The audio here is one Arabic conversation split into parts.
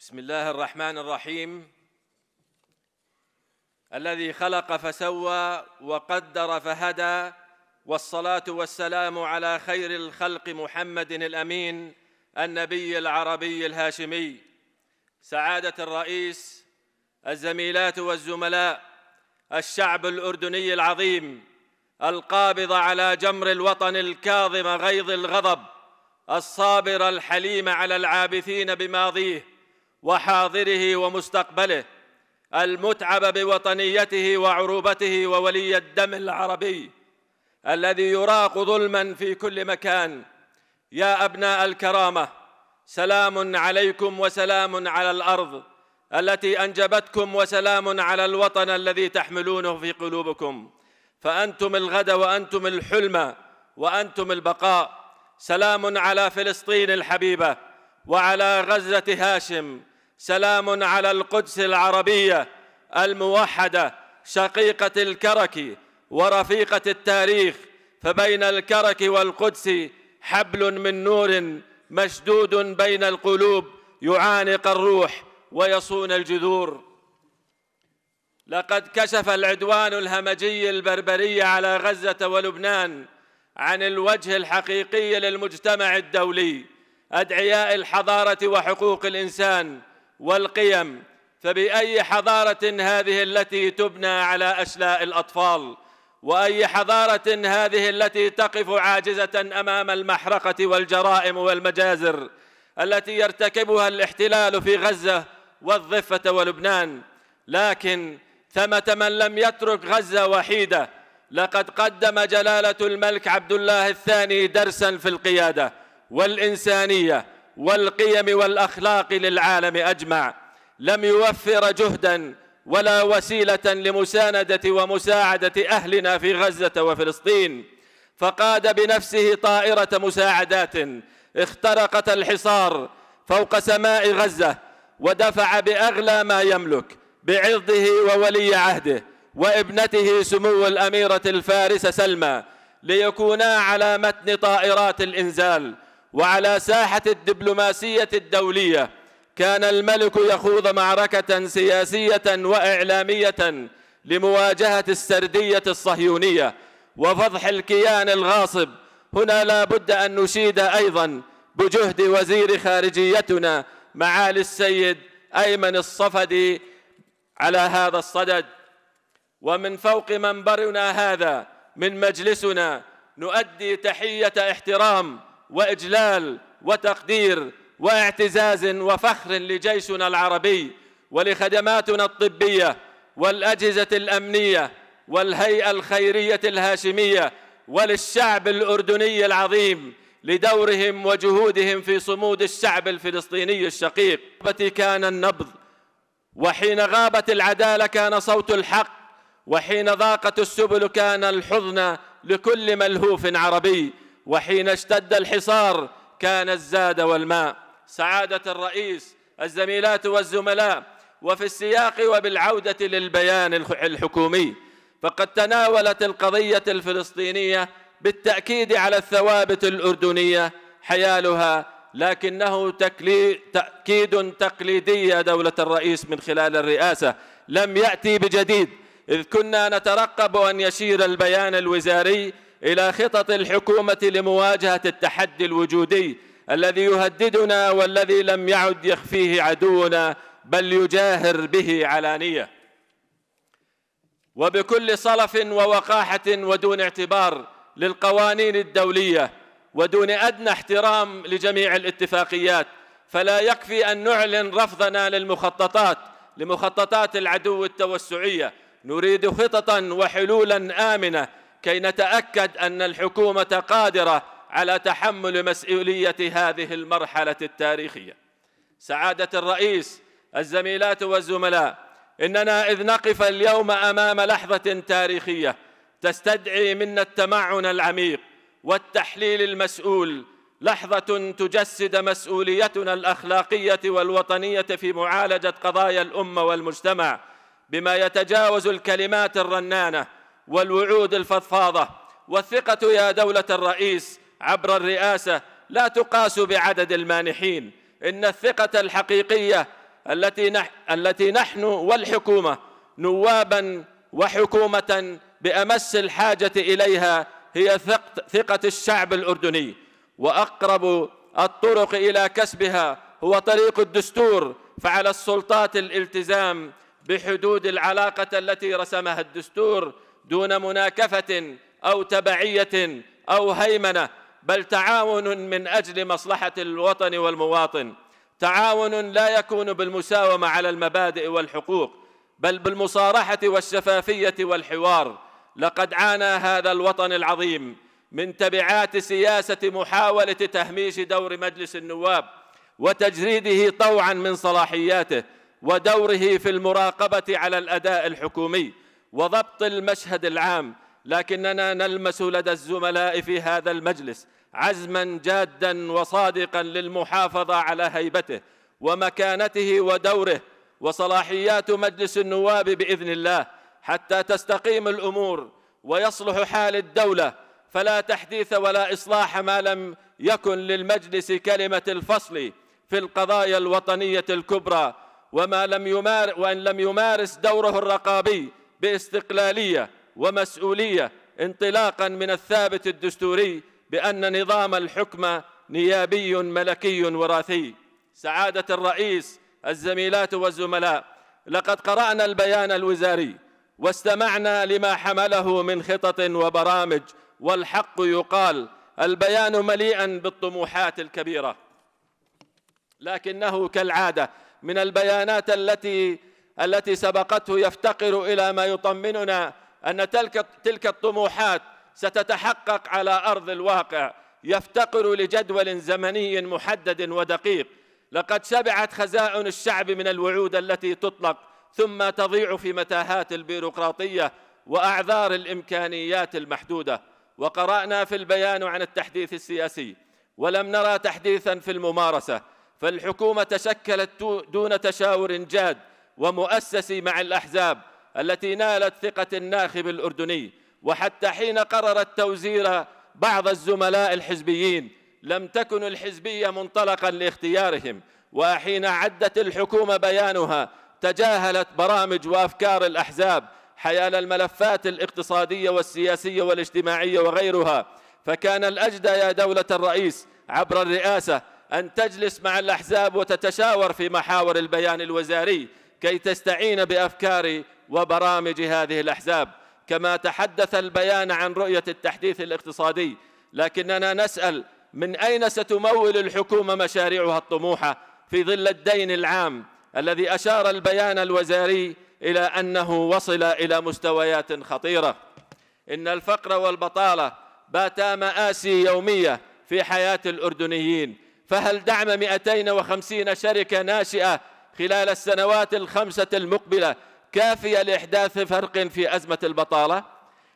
بسم الله الرحمن الرحيم الذي خلق فسوى وقدر فهدى والصلاه والسلام على خير الخلق محمد الامين النبي العربي الهاشمي سعاده الرئيس الزميلات والزملاء الشعب الاردني العظيم القابض على جمر الوطن الكاظم غيظ الغضب الصابر الحليم على العابثين بماضيه وحاضره ومستقبله المتعب بوطنيته وعروبته وولي الدم العربي الذي يراق ظلما في كل مكان يا ابناء الكرامه سلام عليكم وسلام على الارض التي انجبتكم وسلام على الوطن الذي تحملونه في قلوبكم فانتم الغد وانتم الحلم وانتم البقاء سلام على فلسطين الحبيبه وعلى غزه هاشم سلام على القدس العربية الموحدة شقيقة الكرك ورفيقة التاريخ فبين الكرك والقدس حبل من نور مشدود بين القلوب يعانق الروح ويصون الجذور لقد كشف العدوان الهمجي البربري على غزة ولبنان عن الوجه الحقيقي للمجتمع الدولي أدعياء الحضارة وحقوق الإنسان والقيم فبأي حضارة هذه التي تبنى على أشلاء الأطفال وأي حضارة هذه التي تقف عاجزة أمام المحرقة والجرائم والمجازر التي يرتكبها الاحتلال في غزة والضفة ولبنان لكن ثمة من لم يترك غزة وحيدة لقد قدم جلالة الملك عبد الله الثاني درسا في القيادة والإنسانية والقيم والاخلاق للعالم اجمع لم يوفر جهدا ولا وسيله لمسانده ومساعده اهلنا في غزه وفلسطين فقاد بنفسه طائره مساعدات اخترقت الحصار فوق سماء غزه ودفع باغلى ما يملك بعرضه وولي عهده وابنته سمو الاميره الفارسه سلمى ليكونا على متن طائرات الانزال وعلى ساحة الدبلوماسية الدولية كان الملك يخوض معركة سياسية وإعلامية لمواجهة السردية الصهيونية وفضح الكيان الغاصب هنا لا بد أن نشيد أيضا بجهد وزير خارجيتنا معالي السيد أيمن الصفدي على هذا الصدد ومن فوق منبرنا هذا من مجلسنا نؤدي تحية احترام واجلال وتقدير واعتزاز وفخر لجيشنا العربي ولخدماتنا الطبيه والاجهزه الامنيه والهيئه الخيريه الهاشميه وللشعب الاردني العظيم لدورهم وجهودهم في صمود الشعب الفلسطيني الشقيق كان النبض وحين غابت العداله كان صوت الحق وحين ضاقت السبل كان الحضن لكل ملهوف عربي وحين اشتد الحصار كان الزاد والماء سعادة الرئيس الزميلات والزملاء وفي السياق وبالعودة للبيان الحكومي فقد تناولت القضية الفلسطينية بالتأكيد على الثوابت الأردنية حيالها لكنه تأكيد تقليدي دولة الرئيس من خلال الرئاسة لم يأتي بجديد إذ كنا نترقب أن يشير البيان الوزاري إلى خطط الحكومة لمواجهة التحدي الوجودي الذي يهددنا والذي لم يعد يخفيه عدونا بل يجاهر به علانية وبكل صلف ووقاحة ودون اعتبار للقوانين الدولية ودون أدنى احترام لجميع الاتفاقيات فلا يكفي أن نعلن رفضنا للمخططات لمخططات العدو التوسعية نريد خططا وحلولا آمنة كي نتأكد أن الحكومة قادرة على تحمل مسؤولية هذه المرحلة التاريخية سعادة الرئيس الزميلات والزملاء إننا إذ نقف اليوم أمام لحظة تاريخية تستدعي منا التمعن العميق والتحليل المسؤول لحظة تجسد مسؤوليتنا الأخلاقية والوطنية في معالجة قضايا الأمة والمجتمع بما يتجاوز الكلمات الرنانة والوعود الفضفاضة والثقة يا دولة الرئيس عبر الرئاسة لا تقاس بعدد المانحين إن الثقة الحقيقية التي نح التي نحن والحكومة نوابا وحكومة بأمس الحاجة إليها هي ثقة الشعب الأردني وأقرب الطرق إلى كسبها هو طريق الدستور فعلى السلطات الالتزام بحدود العلاقة التي رسمها الدستور دون مناكفة أو تبعية أو هيمنة بل تعاون من أجل مصلحة الوطن والمواطن تعاون لا يكون بالمساومة على المبادئ والحقوق بل بالمصارحة والشفافية والحوار لقد عانى هذا الوطن العظيم من تبعات سياسة محاولة تهميش دور مجلس النواب وتجريده طوعا من صلاحياته ودوره في المراقبة على الأداء الحكومي وضبط المشهد العام لكننا نلمس لدى الزملاء في هذا المجلس عزما جادا وصادقا للمحافظه على هيبته ومكانته ودوره وصلاحيات مجلس النواب باذن الله حتى تستقيم الامور ويصلح حال الدوله فلا تحديث ولا اصلاح ما لم يكن للمجلس كلمه الفصل في القضايا الوطنيه الكبرى وما لم يمار وان لم يمارس دوره الرقابي باستقلاليه ومسؤوليه انطلاقا من الثابت الدستوري بان نظام الحكم نيابي ملكي وراثي سعاده الرئيس الزميلات والزملاء لقد قرانا البيان الوزاري واستمعنا لما حمله من خطط وبرامج والحق يقال البيان مليئا بالطموحات الكبيره لكنه كالعاده من البيانات التي التي سبقته يفتقر إلى ما يطمئننا أن تلك تلك الطموحات ستتحقق على أرض الواقع يفتقر لجدول زمني محدد ودقيق لقد شبعت خزائن الشعب من الوعود التي تطلق ثم تضيع في متاهات البيروقراطية وأعذار الإمكانيات المحدودة وقرأنا في البيان عن التحديث السياسي ولم نرى تحديثا في الممارسة فالحكومة تشكلت دون تشاور جاد ومؤسسي مع الأحزاب التي نالت ثقة الناخب الأردني وحتى حين قررت توزير بعض الزملاء الحزبيين لم تكن الحزبية منطلقا لاختيارهم وحين عدت الحكومة بيانها تجاهلت برامج وأفكار الأحزاب حيال الملفات الاقتصادية والسياسية والاجتماعية وغيرها فكان الأجدى يا دولة الرئيس عبر الرئاسة أن تجلس مع الأحزاب وتتشاور في محاور البيان الوزاري كي تستعين بأفكار وبرامج هذه الأحزاب كما تحدث البيان عن رؤية التحديث الاقتصادي لكننا نسأل من أين ستمول الحكومة مشاريعها الطموحة في ظل الدين العام الذي أشار البيان الوزاري إلى أنه وصل إلى مستويات خطيرة إن الفقر والبطالة باتا مآسي يومية في حياة الأردنيين فهل دعم 250 شركة ناشئة خلال السنوات الخمسة المقبلة كافية لإحداث فرق في أزمة البطالة؟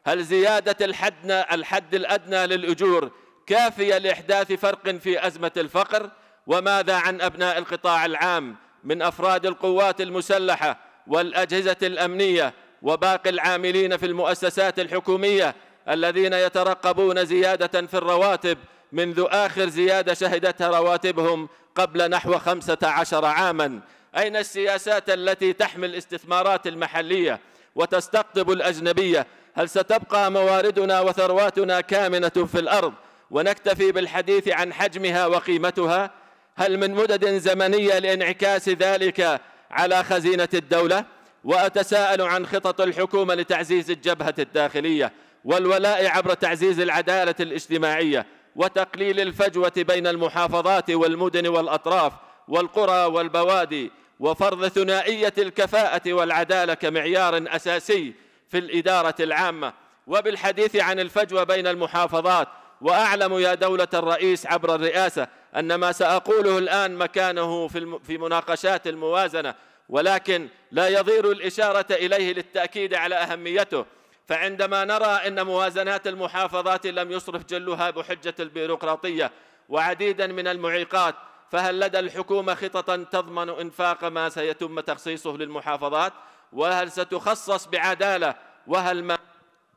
هل زيادة الحد الحد الأدنى للأجور كافية لإحداث فرق في أزمة الفقر؟ وماذا عن أبناء القطاع العام من أفراد القوات المسلحة والأجهزة الأمنية وباقي العاملين في المؤسسات الحكومية الذين يترقبون زيادة في الرواتب منذ آخر زيادة شهدتها رواتبهم قبل نحو خمسة عشر عاماً أين السياسات التي تحمي الاستثمارات المحلية وتستقطب الأجنبية هل ستبقى مواردنا وثرواتنا كامنة في الأرض ونكتفي بالحديث عن حجمها وقيمتها هل من مدد زمنية لانعكاس ذلك على خزينة الدولة وأتساءل عن خطط الحكومة لتعزيز الجبهة الداخلية والولاء عبر تعزيز العدالة الاجتماعية وتقليل الفجوة بين المحافظات والمدن والأطراف والقرى والبوادي وفرض ثنائية الكفاءة والعدالة كمعيار أساسي في الإدارة العامة وبالحديث عن الفجوة بين المحافظات وأعلم يا دولة الرئيس عبر الرئاسة أن ما سأقوله الآن مكانه في, في مناقشات الموازنة ولكن لا يضير الإشارة إليه للتأكيد على أهميته فعندما نرى أن موازنات المحافظات لم يصرف جلها بحجة البيروقراطية وعديدا من المعيقات فهل لدى الحكومة خططا تضمن إنفاق ما سيتم تخصيصه للمحافظات وهل ستخصص بعدالة وهل ما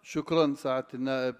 شكرا سعادة النائب